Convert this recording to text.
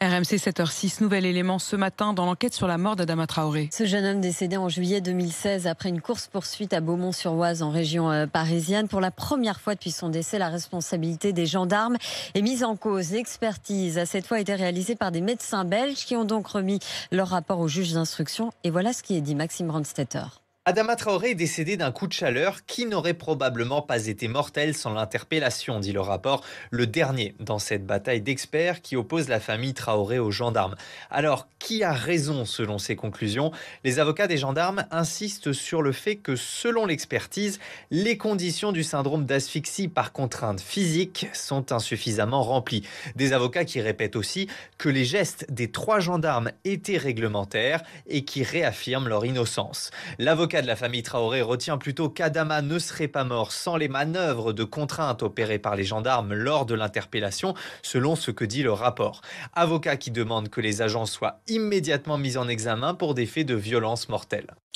RMC 7h06, nouvel élément ce matin dans l'enquête sur la mort d'Adama Traoré. Ce jeune homme décédé en juillet 2016 après une course-poursuite à Beaumont-sur-Oise en région euh, parisienne. Pour la première fois depuis son décès, la responsabilité des gendarmes est mise en cause. L'expertise a cette fois été réalisée par des médecins belges qui ont donc remis leur rapport au juge d'instruction. Et voilà ce qui est dit Maxime Brandstetter. Adama Traoré est décédé d'un coup de chaleur qui n'aurait probablement pas été mortel sans l'interpellation, dit le rapport, le dernier dans cette bataille d'experts qui oppose la famille Traoré aux gendarmes. Alors, qui a raison selon ces conclusions Les avocats des gendarmes insistent sur le fait que, selon l'expertise, les conditions du syndrome d'asphyxie par contrainte physique sont insuffisamment remplies. Des avocats qui répètent aussi que les gestes des trois gendarmes étaient réglementaires et qui réaffirment leur innocence. L'avocat de la famille Traoré retient plutôt qu'Adama ne serait pas mort sans les manœuvres de contrainte opérées par les gendarmes lors de l'interpellation, selon ce que dit le rapport. Avocat qui demande que les agents soient immédiatement mis en examen pour des faits de violence mortelle.